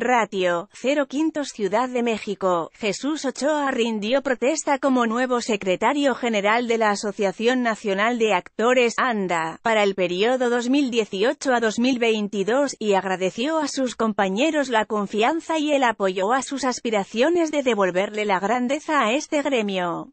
Ratio, 0 Quintos Ciudad de México, Jesús Ochoa rindió protesta como nuevo secretario general de la Asociación Nacional de Actores, ANDA, para el periodo 2018 a 2022, y agradeció a sus compañeros la confianza y el apoyo a sus aspiraciones de devolverle la grandeza a este gremio.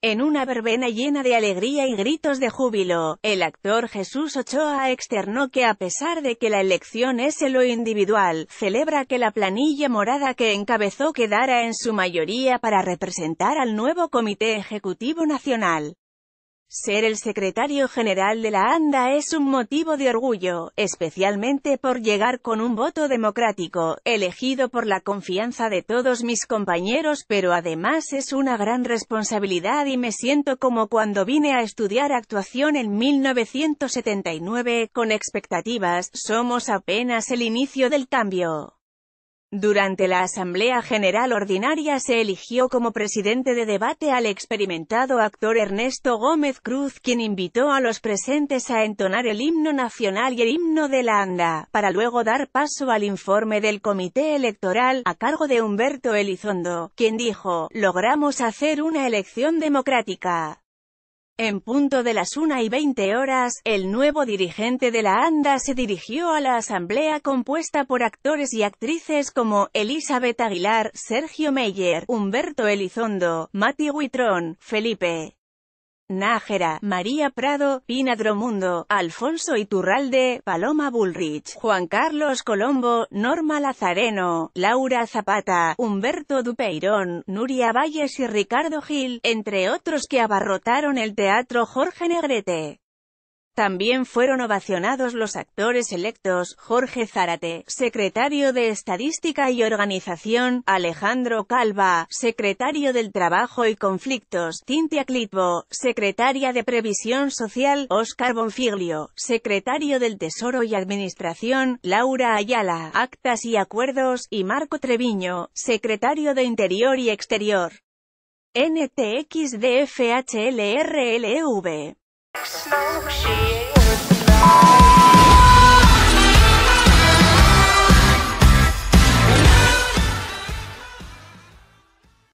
En una verbena llena de alegría y gritos de júbilo, el actor Jesús Ochoa externó que a pesar de que la elección es en lo individual, celebra que la planilla morada que encabezó quedara en su mayoría para representar al nuevo Comité Ejecutivo Nacional. Ser el secretario general de la ANDA es un motivo de orgullo, especialmente por llegar con un voto democrático, elegido por la confianza de todos mis compañeros pero además es una gran responsabilidad y me siento como cuando vine a estudiar actuación en 1979, con expectativas, somos apenas el inicio del cambio. Durante la Asamblea General Ordinaria se eligió como presidente de debate al experimentado actor Ernesto Gómez Cruz, quien invitó a los presentes a entonar el himno nacional y el himno de la ANDA, para luego dar paso al informe del Comité Electoral, a cargo de Humberto Elizondo, quien dijo, «Logramos hacer una elección democrática». En punto de las una y veinte horas, el nuevo dirigente de la ANDA se dirigió a la asamblea compuesta por actores y actrices como Elizabeth Aguilar, Sergio Meyer, Humberto Elizondo, Mati Huitrón, Felipe Nájera, María Prado, Pina Dromundo, Alfonso Iturralde, Paloma Bullrich, Juan Carlos Colombo, Norma Lazareno, Laura Zapata, Humberto Dupeirón, Nuria Valles y Ricardo Gil, entre otros que abarrotaron el teatro Jorge Negrete. También fueron ovacionados los actores electos, Jorge Zárate, secretario de Estadística y Organización, Alejandro Calva, secretario del Trabajo y Conflictos, Cintia Clitbo, secretaria de Previsión Social, Oscar Bonfiglio, secretario del Tesoro y Administración, Laura Ayala, Actas y Acuerdos, y Marco Treviño, secretario de Interior y Exterior. NTXDFHLRLV e know she the mine.